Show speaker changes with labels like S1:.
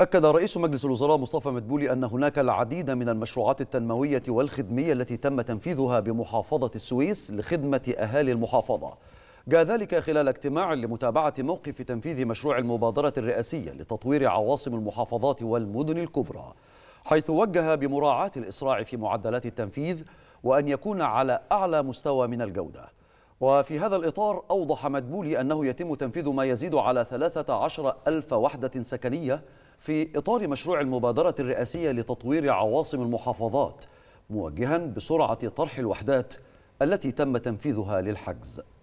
S1: أكد رئيس مجلس الوزراء مصطفى مدبولي أن هناك العديد من المشروعات التنموية والخدمية التي تم تنفيذها بمحافظة السويس لخدمة أهالي المحافظة جاء ذلك خلال اجتماع لمتابعة موقف تنفيذ مشروع المبادرة الرئاسية لتطوير عواصم المحافظات والمدن الكبرى حيث وجه بمراعاة الإسراع في معدلات التنفيذ وأن يكون على أعلى مستوى من الجودة وفي هذا الإطار أوضح مدبولي أنه يتم تنفيذ ما يزيد على 13 ألف وحدة سكنية في إطار مشروع المبادرة الرئاسية لتطوير عواصم المحافظات موجها بسرعة طرح الوحدات التي تم تنفيذها للحجز